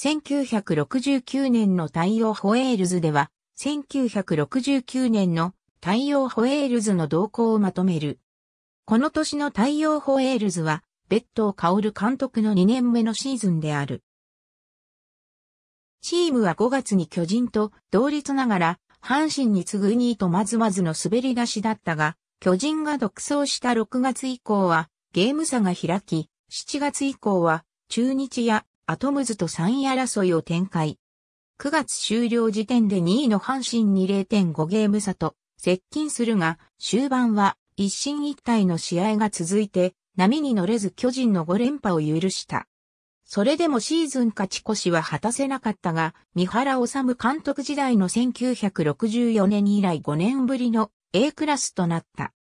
1969年の太陽ホエールズでは、1969年の太陽ホエールズの動向をまとめる。この年の太陽ホエールズは、ベッドを薫監督の2年目のシーズンである。チームは5月に巨人と同率ながら、阪神に次ぐ2位とまずまずの滑り出しだったが、巨人が独走した6月以降は、ゲーム差が開き、7月以降は、中日やアトムズと3位争いを展開。9月終了時点で2位の阪神に0.5ゲーム差と接近するが、終盤は一進一退の試合が続いて、波に乗れず巨人の5連覇を許した。それでもシーズン勝ち越しは果たせなかったが、三原治監督時代の1964年以来5年ぶりの A クラスとなった。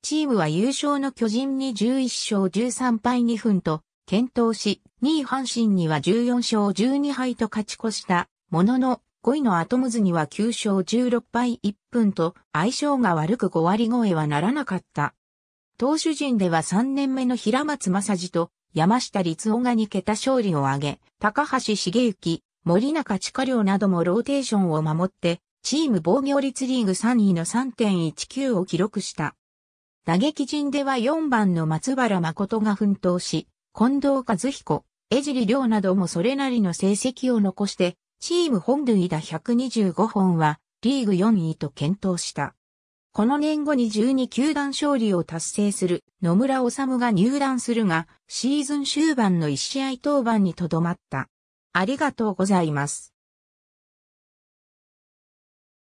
チームは優勝の巨人に11勝13敗2分と検討し、2位阪神には14勝12敗と勝ち越した、ものの、5位のアトムズには9勝16敗1分と相性が悪く5割超えはならなかった。投手陣では3年目の平松正治と山下律夫が2桁勝利を挙げ、高橋茂之、森中地下良などもローテーションを守って、チーム防御率リーグ3位の3.19を記録した。打撃陣では4番の松原誠が奮闘し、近藤和彦、江尻亮などもそれなりの成績を残して、チーム本塁打125本はリーグ4位と検討した。この年後に12球団勝利を達成する野村治が入団するが、シーズン終盤の1試合登板にとどまった。ありがとうございます。